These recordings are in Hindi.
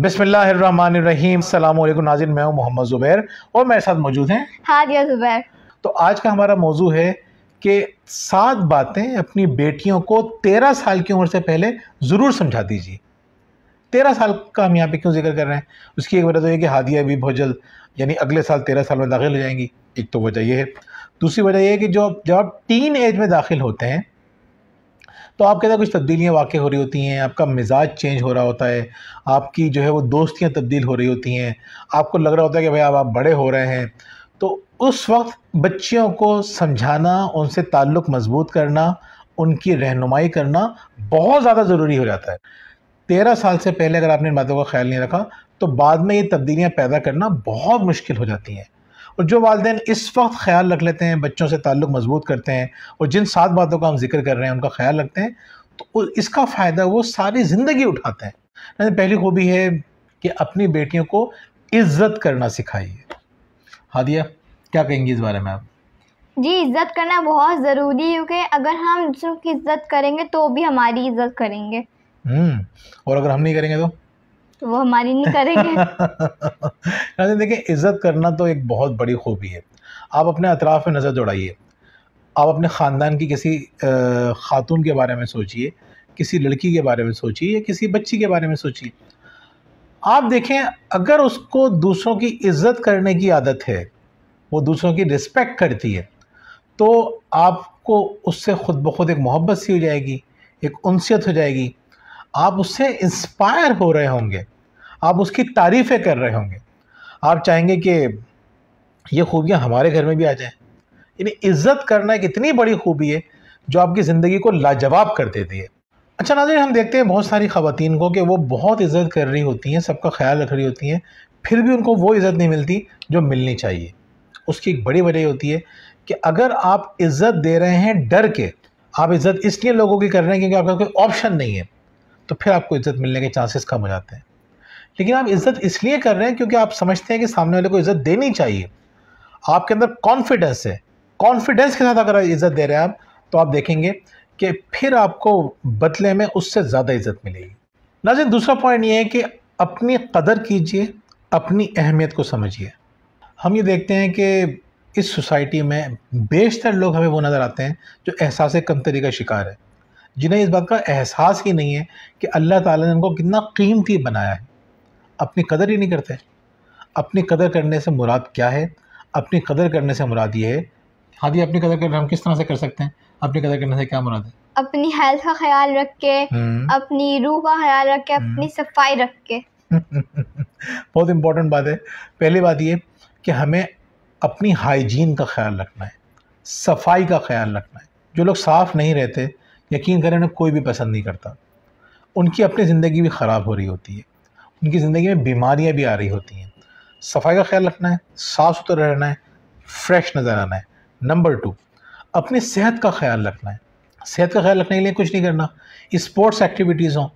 बिसमीम अल्लाम नाजिन मैं हूँ मोहम्मद ज़ुबैर और मेरे साथ मौजूद हैं हादिया ज़ुबैर तो आज का हमारा मौजू है कि सात बातें अपनी बेटियों को तेरह साल की उम्र से पहले ज़रूर समझा दीजिए तेरह साल का हम यहाँ पे क्यों जिक्र कर रहे हैं उसकी एक वजह तो ये कि हादिया भी बहुत जल्द यानी अगले साल तेरह साल में दाखिल हो जाएंगी एक तो वजह यह है दूसरी वजह यह है कि जो जब आप टीन एज में दाखिल होते हैं तो आपके अंदर कुछ तब्दीलियाँ वाक़ हो रही होती हैं आपका मिजाज चेंज हो रहा होता है आपकी जो है वो दोस्तियाँ तब्दील हो रही होती हैं आपको लग रहा होता है कि भाई अब आप बड़े हो रहे हैं तो उस वक्त बच्चियों को समझाना उनसे ताल्लुक़ मजबूत करना उनकी रहनुमाई करना बहुत ज़्यादा ज़रूरी हो जाता है तेरह साल से पहले अगर आपने इन बातों का ख्याल नहीं रखा तो बाद में ये तब्दीलियाँ पैदा करना बहुत मुश्किल हो जाती हैं और जो वालदे इस वक्त ख्याल रख लेते हैं बच्चों से ताल्लुक़ मजबूत करते हैं और जिन सात बातों का हम जिक्र कर रहे हैं उनका ख्याल रखते हैं तो इसका फ़ायदा वो सारी ज़िंदगी उठाते हैं पहली खूबी है कि अपनी बेटियों को इज़्ज़त करना सिखाइए हादिया क्या कहेंगी इस बारे में आप जी इज़्ज़त करना बहुत ज़रूरी है क्योंकि अगर हम दूसरों की इज़्ज़त करेंगे तो भी हमारी इज़्ज़त करेंगे हम्म, और अगर हम नहीं करेंगे तो तो वो हमारी नहीं करेंगे देखिए इज़्ज़त करना तो एक बहुत बड़ी खूबी है आप अपने अतराफ़ में नज़र दौड़ाइए आप अपने ख़ानदान की किसी खातून के बारे में सोचिए किसी लड़की के बारे में सोचिए या किसी बच्ची के बारे में सोचिए आप देखें अगर उसको दूसरों की इज़्ज़त करने की आदत है वो दूसरों की रिस्पेक्ट करती है तो आपको उससे ख़ुद ब खुद एक मोहब्बत सी हो जाएगी एक उनसीत हो जाएगी आप उससे इंस्पायर हो रहे होंगे आप उसकी तारीफ़ें कर रहे होंगे आप चाहेंगे कि ये खूबियाँ हमारे घर में भी आ जाएँ यानी इज़्ज़त करना एक इतनी बड़ी खूबी है जो आपकी ज़िंदगी को लाजवाब कर देती है अच्छा नाजिर हम देखते हैं बहुत सारी ख़वान को कि वो बहुत इज़्ज़त कर रही होती हैं सबका ख्याल रख रही होती हैं फिर भी उनको वो इज़्ज़त नहीं मिलती जो मिलनी चाहिए उसकी एक बड़ी वजह होती है कि अगर आप इज़्ज़त दे रहे हैं डर के आप इज़्ज़त इसलिए लोगों की कर रहे हैं क्योंकि आपका कोई ऑप्शन नहीं है तो फिर आपको इज़्ज़त मिलने के चांसेस कम हो जाते हैं लेकिन आप इज़्ज़त इसलिए कर रहे हैं क्योंकि आप समझते हैं कि सामने वाले को इज़्ज़त देनी चाहिए आपके अंदर कॉन्फिडेंस है कॉन्फिडेंस के साथ अगर इज़्ज़त दे रहे हैं आप तो आप देखेंगे कि फिर आपको बदले में उससे ज़्यादा इज़्ज़त मिलेगी नाजिन दूसरा पॉइंट ये है कि अपनी कदर कीजिए अपनी अहमियत को समझिए हम ये देखते हैं कि इस सोसाइटी में बेशतर लोग हमें वो नज़र आते हैं जो एहसास कमतरी का शिकार है जिन्हें इस बात का एहसास ही नहीं है कि अल्लाह ताला ने उनको कितना कीमती बनाया है अपनी कदर ही नहीं करते अपनी कदर करने से मुराद क्या है अपनी कदर करने से मुराद ये है हाँ जी अपनी कदर करना हम किस तरह से कर सकते हैं अपनी कदर करने से क्या मुराद है अपनी हेल्थ का ख्याल रख के हम्म। अपनी रूह का ख्याल रख के हम्म। अपनी सफाई रख के बहुत इम्पोर्टेंट बात है पहली बात ये कि हमें अपनी हाइजीन का ख्याल रखना है सफाई का ख्याल रखना है जो लोग साफ़ नहीं रहते यकीन करें उन्हें कोई भी पसंद नहीं करता उनकी अपनी ज़िंदगी भी ख़राब हो रही होती है उनकी ज़िंदगी में बीमारियाँ भी आ रही होती हैं सफाई का ख्याल रखना है साफ़ सुथरा रहना है फ्रेश नज़र आना है नंबर टू अपनी सेहत का ख्याल रखना है सेहत का ख्याल रखने के लिए कुछ नहीं करना स्पोर्ट्स एक्टिविटीज़ हों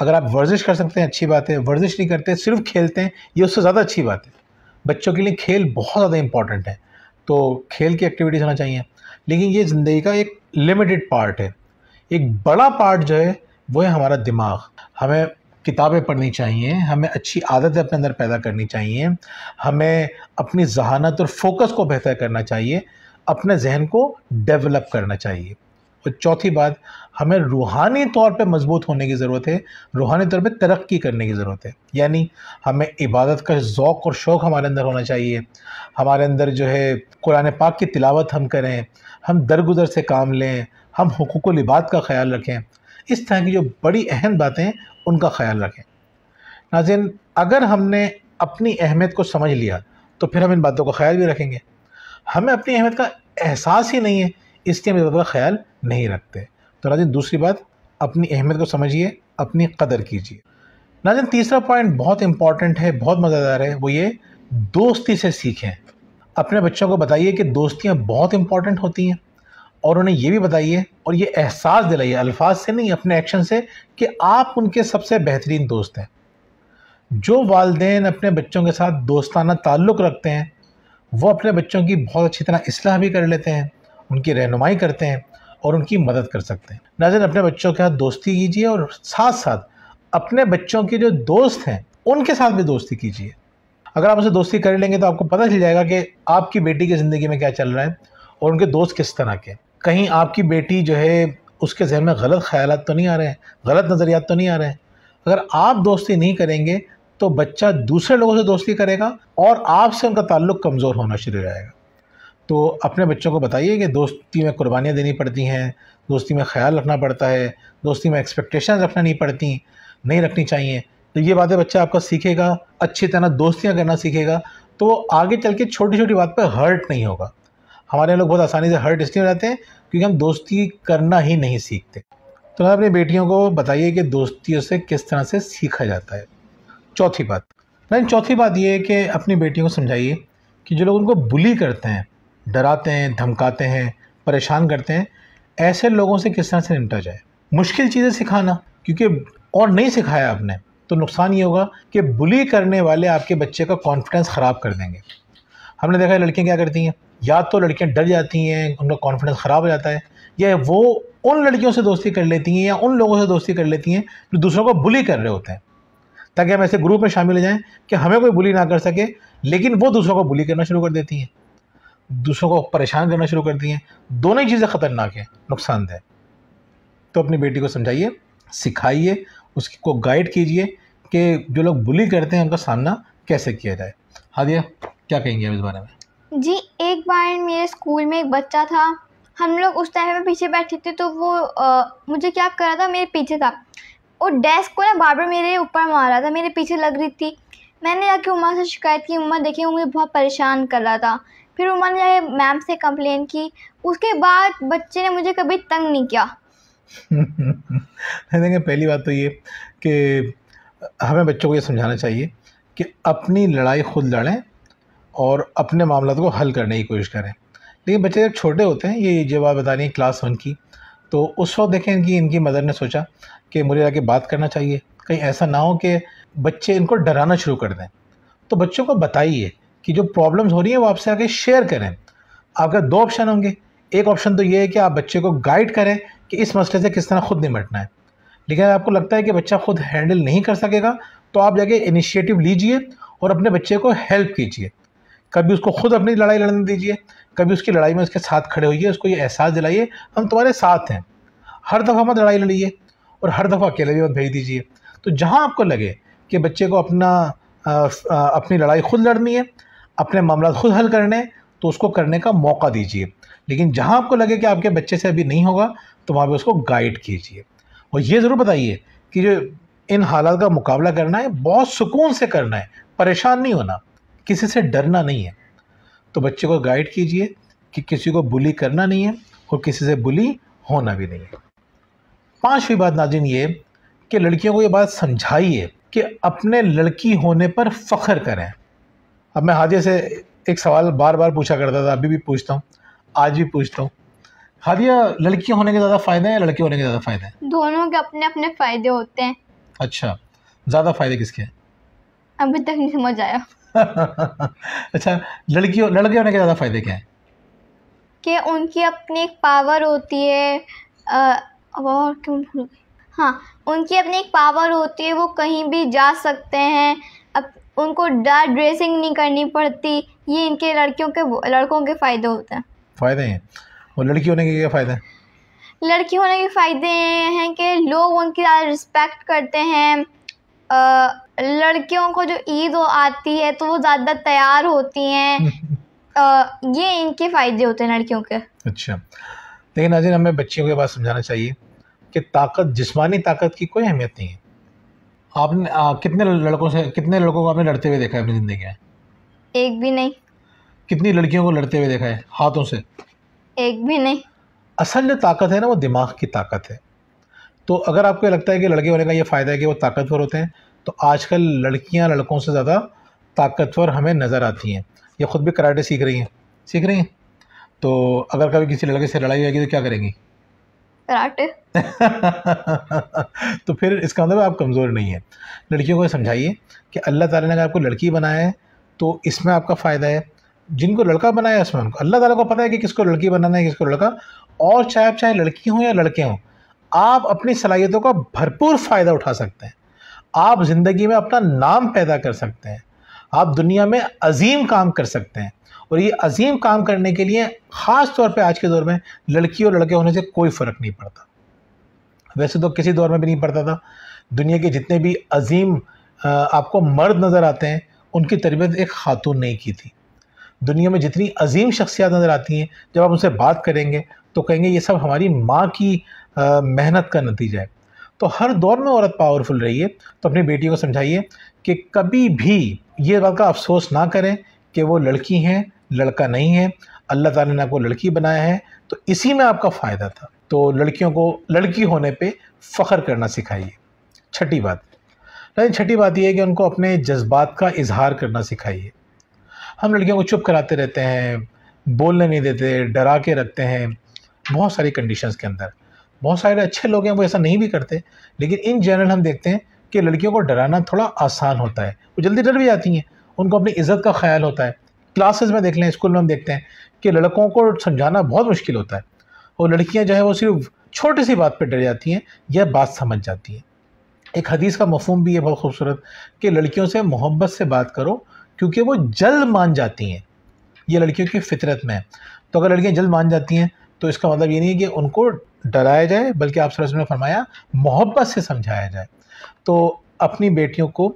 अगर आप वर्जिश कर सकते हैं अच्छी बात है वर्जिश नहीं करते सिर्फ खेलते हैं ये उससे ज़्यादा अच्छी बात है बच्चों के लिए खेल बहुत ज़्यादा इंपॉर्टेंट है तो खेल की एक्टिविटीज़ होना चाहिए लेकिन ये ज़िंदगी का एक लिमिटेड पार्ट है एक बड़ा पार्ट जो है वो है हमारा दिमाग हमें किताबें पढ़नी चाहिए हमें अच्छी आदतें अपने अंदर पैदा करनी चाहिए हमें अपनी जहानत और फोकस को बेहतर करना चाहिए अपने जहन को डेवलप करना चाहिए और चौथी बात हमें रूहानी तौर पे मजबूत होने की ज़रूरत है रूहानी तौर पे तरक्की करने की ज़रूरत है यानी हमें इबादत का ओक़ और शौक़ हमारे अंदर होना चाहिए हमारे अंदर जो है कुरान पाक की तिलावत हम करें हम दरगुजर से काम लें हम हकूक़ लिबात का ख्याल रखें इस तरह की जो बड़ी अहम बातें उनका ख्याल रखें नाजिन अगर हमने अपनी अहमियत को समझ लिया तो फिर हम इन बातों का ख्याल भी रखेंगे हमें अपनी अहमियत का एहसास ही नहीं है इसलिए हम इस बात का ख्याल नहीं रखते तो नाजिन दूसरी बात अपनी अहमियत को समझिए अपनी कदर कीजिए नाजिन तीसरा पॉइंट बहुत इंपॉर्टेंट है बहुत मज़ेदार है वो ये दोस्ती से सीखें अपने बच्चों को बताइए कि दोस्तियाँ बहुत इंपॉर्टेंट होती हैं और उन्हें ये भी बताइए और ये एहसास दिलाइए अल्फाज से नहीं अपने एक्शन से कि आप उनके सबसे बेहतरीन दोस्त हैं जो वालदे अपने बच्चों के साथ दोस्ताना ताल्लुक़ रखते हैं वो अपने बच्चों की बहुत अच्छी तरह असलाह भी कर लेते हैं उनकी रहनुमाई करते हैं और उनकी मदद कर सकते हैं नाजन अपने बच्चों के साथ दोस्ती कीजिए और साथ साथ अपने बच्चों के जो दोस्त हैं उनके साथ भी दोस्ती कीजिए अगर आप उसे दोस्ती कर लेंगे तो आपको पता चल जाएगा कि आपकी बेटी की ज़िंदगी में क्या चल रहा है और उनके दोस्त किस तरह के कहीं आपकी बेटी जो है उसके जहन में गलत ख्याल तो नहीं आ रहे हैं गलत नज़रियात तो नहीं आ रहे हैं अगर आप दोस्ती नहीं करेंगे तो बच्चा दूसरे लोगों से दोस्ती करेगा और आपसे उनका ताल्लुक कमज़ोर होना शुरू हो जाएगा तो अपने बच्चों को बताइए कि दोस्ती में कुर्बानियाँ देनी पड़ती हैं दोस्ती में ख्याल रखना पड़ता है दोस्ती में एक्सपेक्टेशन रखना नहीं पड़ती नहीं रखनी चाहिए तो ये बातें बच्चा आपका सीखेगा अच्छी तरह दोस्तियाँ करना सीखेगा तो आगे चल के छोटी छोटी बात पर हर्ट नहीं होगा हमारे लोग बहुत आसानी से हर्ट इसलिए हो जाते हैं क्योंकि हम दोस्ती करना ही नहीं सीखते तो मैं अपनी बेटियों को बताइए कि दोस्तियों से किस तरह से सीखा जाता है चौथी बात मैं चौथी बात ये है कि अपनी बेटियों को समझाइए कि जो लोग उनको बुली करते हैं डराते हैं धमकाते हैं परेशान करते हैं ऐसे लोगों से किस तरह से निपटा जाए मुश्किल चीज़ें सिखाना क्योंकि और नहीं सिखाया आपने तो नुकसान ये होगा कि बुली करने वाले आपके बच्चे का कॉन्फिडेंस ख़राब कर देंगे हमने देखा है लड़कियाँ क्या करती हैं या तो लड़कियाँ डर जाती हैं उनका कॉन्फिडेंस ख़राब हो जाता है या वो उन लड़कियों से दोस्ती कर लेती हैं या उन लोगों से दोस्ती कर लेती हैं जो दूसरों को बुली कर रहे होते हैं ताकि हम ऐसे ग्रुप में शामिल हो जाएं कि हमें कोई बुली ना कर सके लेकिन वो दूसरों को बुली करना शुरू कर देती हैं दूसरों को परेशान करना शुरू करती हैं दोनों ही चीज़ें ख़तरनाक हैं नुकसानदेह तो अपनी बेटी को समझाइए सिखाइए उसको गाइड कीजिए कि जो लोग बुली करते हैं उनका सामना कैसे किया जाए हादिया क्या कहेंगे इस बारे में जी एक बार मेरे स्कूल में एक बच्चा था हम लोग उस टाइम में पीछे बैठे थे तो वो आ, मुझे क्या कर रहा था मेरे पीछे था वो डेस्क को ना बार बार मेरे ऊपर मार रहा था मेरे पीछे लग रही थी मैंने जाके उमा से शिकायत की उमा देखिए मुझे बहुत परेशान कर रहा था फिर उमा ने जाके मैम से कंप्लेन की उसके बाद बच्चे ने मुझे कभी तंग नहीं किया देखें पहली बात तो ये कि हमें बच्चों को ये समझाना चाहिए कि अपनी लड़ाई खुद लड़ें और अपने मामला को हल करने की कोशिश करें लेकिन बच्चे जब छोटे होते हैं ये जब आप बता रही हैं क्लास वन की तो उस वक्त देखें इनकी इनकी मदर ने सोचा कि मुझे जाके बात करना चाहिए कहीं ऐसा ना हो कि बच्चे इनको डराना शुरू कर दें तो बच्चों को बताइए कि जो प्रॉब्लम्स हो रही हैं वो आपसे आके शेयर करें आपका दो ऑप्शन होंगे एक ऑप्शन तो ये है कि आप बच्चे को गाइड करें कि इस मसले से किस तरह खुद निमटना है लेकिन आपको लगता है कि बच्चा खुद हैंडल नहीं कर सकेगा तो आप जाके इनिशिएटिव लीजिए और अपने बच्चे को हेल्प कीजिए कभी उसको खुद अपनी लड़ाई लड़ने दीजिए कभी उसकी लड़ाई में उसके साथ खड़े होइए उसको ये एहसास दिलाइए हम तुम्हारे साथ हैं हर दफ़ा मत लड़ाई लड़िए और हर दफ़ा अकेले भी मत भेज दीजिए तो जहाँ आपको लगे कि बच्चे को अपना अपनी लड़ाई खुद लड़नी है अपने मामला खुद हल करने तो उसको करने का मौका दीजिए लेकिन जहाँ आपको लगे कि आपके बच्चे से अभी नहीं होगा तो वहाँ पर उसको गाइड कीजिए और ये ज़रूर बताइए कि जो इन हालात का मुकाबला करना है बहुत सुकून से करना है परेशान नहीं होना किसी से डरना नहीं है तो बच्चे को गाइड कीजिए कि किसी को बुली करना नहीं है और किसी से बुली होना भी नहीं है पांचवी बात नाजिन ये कि लड़कियों को ये बात समझाइए कि अपने लड़की होने पर फ़ख्र करें अब मैं हाजिर से एक सवाल बार बार पूछा करता था अभी भी पूछता हूँ आज भी पूछता हूँ हादिया लड़कियाँ होने के ज़्यादा फ़ायदे हैं या लड़के होने के ज़्यादा फ़ायदे हैं दोनों के अपने अपने फ़ायदे होते हैं अच्छा ज़्यादा फ़ायदे किसके हैं अभी तक नहीं समझ आया अच्छा लड़कियों लड़के होने के ज़्यादा फ़ायदे क्या हैं कि उनकी अपनी एक पावर होती है आ, और क्यों हाँ उनकी अपनी एक पावर होती है वो कहीं भी जा सकते हैं अब उनको डार्क ड्रेसिंग नहीं करनी पड़ती ये इनके लड़कियों के लड़कों के फ़ायदे होते हैं फ़ायदे हैं और लड़की होने के क्या फ़ायदे हैं लड़की होने के फ़ायदे हैं कि लोग उनकी ज़्यादा रिस्पेक्ट करते हैं लड़कियों को जो ईद आती है तो वो ज़्यादा तैयार होती हैं ये इनके फ़ायदे होते हैं लड़कियों के अच्छा लेकिन नाजिन हमें बच्चियों के बात समझाना चाहिए कि ताकत जिस्मानी ताकत की कोई अहमियत नहीं है आपने आ, कितने लड़कों से कितने लड़कों को आपने लड़ते हुए देखा है अपनी ज़िंदगी में एक भी नहीं कितनी लड़कियों को लड़ते हुए देखा है हाथों से एक भी नहीं असल जो ताकत है ना वो दिमाग की ताकत है तो अगर आपको लगता है कि लड़के वाले का ये फ़ायदा है कि वो ताकतवर होते हैं तो आजकल लड़कियां लड़कों से ज़्यादा ताकतवर हमें नज़र आती हैं ये ख़ुद भी कराटे सीख रही हैं सीख रही हैं तो अगर कभी किसी लड़के से लड़ाई आएगी तो क्या करेंगी कराटे तो फिर इसका मतलब आप कमज़ोर नहीं हैं लड़कियों को समझाइए कि अल्लाह ताली ने अगर आपको लड़की बनाया है तो इसमें आपका फ़ायदा है जिनको लड़का बनाया है उसमें उनको अल्लाह ताली को पता है कि किसको लड़की बनाना है किसको लड़का और चाहे आप चाहे लड़की हों या लड़के हों आप अपनी सलाहियतों का भरपूर फ़ायदा उठा सकते हैं आप ज़िंदगी में अपना नाम पैदा कर सकते हैं आप दुनिया में अजीम काम कर सकते हैं और ये अजीम काम करने के लिए ख़ास तौर पे आज के दौर में लड़की और लड़के होने से कोई फ़र्क नहीं पड़ता वैसे तो किसी दौर में भी नहीं पड़ता था दुनिया के जितने भी अजीम आपको मर्द नज़र आते हैं उनकी तरबियत एक खातून ने की थी दुनिया में जितनी अजीम शख्सियात नज़र आती हैं जब आप उनसे बात करेंगे तो कहेंगे ये सब हमारी माँ की मेहनत का नतीजा है तो हर दौर में औरत पावरफुल रही है तो अपनी बेटी को समझाइए कि कभी भी ये बात का अफसोस ना करें कि वो लड़की हैं लड़का नहीं है अल्लाह ताला ने आपको लड़की बनाया है तो इसी में आपका फ़ायदा था तो लड़कियों को लड़की होने पे फ़ख्र करना सिखाइए छठी बात लेकिन छठी बात यह है कि उनको अपने जज्बात का इजहार करना सिखाइए हम लड़कियों को चुप कराते रहते हैं बोलने नहीं देते डरा के रखते हैं बहुत सारी कंडीशंस के अंदर बहुत सारे अच्छे लोग हैं वो ऐसा नहीं भी करते लेकिन इन जनरल हम देखते हैं कि लड़कियों को डराना थोड़ा आसान होता है वो जल्दी डर भी जाती हैं उनको अपनी इज़्ज़त का ख्याल होता है क्लासेस में देख लें स्कूल में हम देखते हैं कि लड़कों को समझाना बहुत मुश्किल होता है और लड़कियाँ जो है वो सिर्फ छोटी सी बात पर डर जाती हैं या बात समझ जाती हैं एक हदीस का मफहम भी है बहुत खूबसूरत कि लड़कियों से मोहब्बत से बात करो क्योंकि वो जल्द मान जाती हैं ये लड़कियों की फितरत में है तो अगर लड़कियाँ जल्द मान जाती हैं तो इसका मतलब ये नहीं है कि उनको डराया जाए बल्कि आप सरस ने फरमाया मोहब्बत से समझाया जाए तो अपनी बेटियों को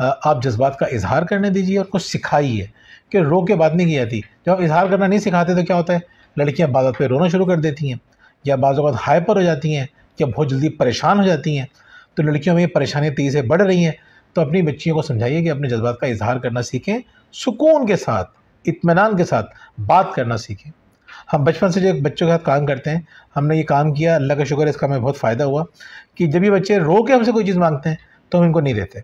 आप जज्बात का इजहार करने दीजिए और कुछ सिखाइए कि रो के बात नहीं की जाती जब इजहार करना नहीं सिखाते तो क्या होता है लड़कियाँ बात पर रोना शुरू कर देती हैं या बाद हाइपर हो जाती हैं या बहुत जल्दी परेशान हो जाती हैं तो लड़कियों में ये परेशानियाँ तेज़ी से बढ़ रही हैं तो अपनी बच्चियों को समझाइए कि अपने जज्बात का इजहार करना सीखें सुकून के साथ इतमान के साथ बात करना सीखें हम बचपन से जो बच्चों के साथ काम करते हैं हमने ये काम किया अल्लाह का शुक्र इसका हमें बहुत फ़ायदा हुआ कि जब ये बच्चे रो के हमसे कोई चीज़ मांगते हैं तो हम इनको नहीं देते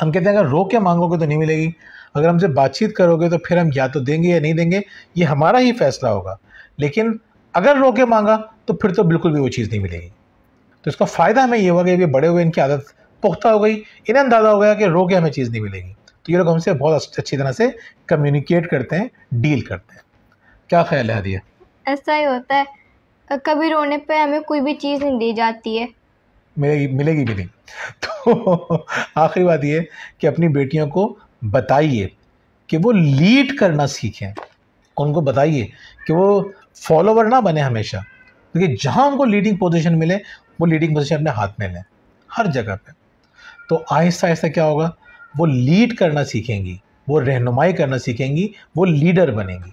हम कहते हैं अगर रो के मांगोगे तो नहीं मिलेगी अगर हमसे बातचीत करोगे तो फिर हम या तो देंगे या नहीं देंगे ये हमारा ही फैसला होगा लेकिन अगर रो के मांगा तो फिर तो बिल्कुल भी वो चीज़ नहीं मिलेगी तो इसका फ़ायदा हमें ये हुआ कि अभी बड़े हुए इनकी आदत पुख्ता हो गई इन्हें अंदाज़ा हो गया कि रो के हमें चीज़ नहीं मिलेगी तो ये लोग हमसे बहुत अच्छी तरह से कम्युनिकेट करते हैं डील करते हैं क्या ख्याल है हदिया ऐसा ही होता है कभी रोने पे हमें कोई भी चीज़ नहीं दी जाती है मिलेगी मिलेगी भी नहीं तो आखिरी बात ये कि अपनी बेटियों को बताइए कि वो लीड करना सीखें उनको बताइए कि वो फॉलोवर ना बने हमेशा क्योंकि जहाँ उनको लीडिंग पोजीशन मिले वो लीडिंग पोजीशन अपने हाथ में लें हर जगह पे तो आहिस्ता आहिस्ता क्या होगा वो लीड करना सीखेंगी वो रहनुमाई करना सीखेंगी वो लीडर बनेंगी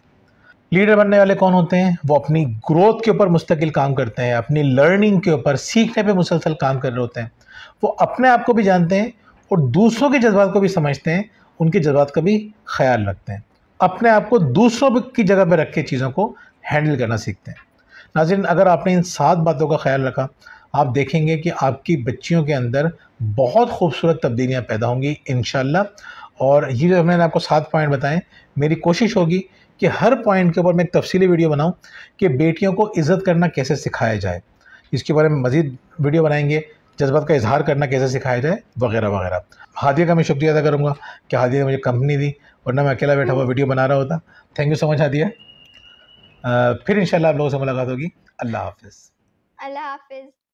लीडर बनने वाले कौन होते हैं वो अपनी ग्रोथ के ऊपर मुस्तकिल काम करते हैं अपनी लर्निंग के ऊपर सीखने पे मुसलसल काम कर रहे होते हैं वो अपने आप को भी जानते हैं और दूसरों के जज्बात को भी समझते हैं उनके जज्बात का भी ख्याल रखते हैं अपने आप को दूसरों की जगह पर रख के चीज़ों को हैंडल करना सीखते हैं नाजिन अगर आपने इन सात बातों का ख्याल रखा आप देखेंगे कि आपकी बच्चियों के अंदर बहुत खूबसूरत तब्दीलियाँ पैदा होंगी इन और ये जो मैंने आपको सात पॉइंट बताएं मेरी कोशिश होगी कि हर पॉइंट के ऊपर मैं एक तफसीली वीडियो बनाऊँ कि बेटियों को इज़्ज़त करना कैसे सिखाया जाए इसके बारे में मज़ीद वीडियो बनाएंगे जज्बात का इजहार करना कैसे सिखाया जाए वगैरह वगैरह हादिया का मैं शुक्रिया अदा करूँगा कि हादिया ने मुझे कंपनी दी वरना मैं अकेला बैठा हुआ वीडियो बना रहा होता thank you so much Hadia फिर इंशाल्लाह आप लोगों से मुलाकात होगी अल्लाह हाफिज़ अल्लाह हाफिज़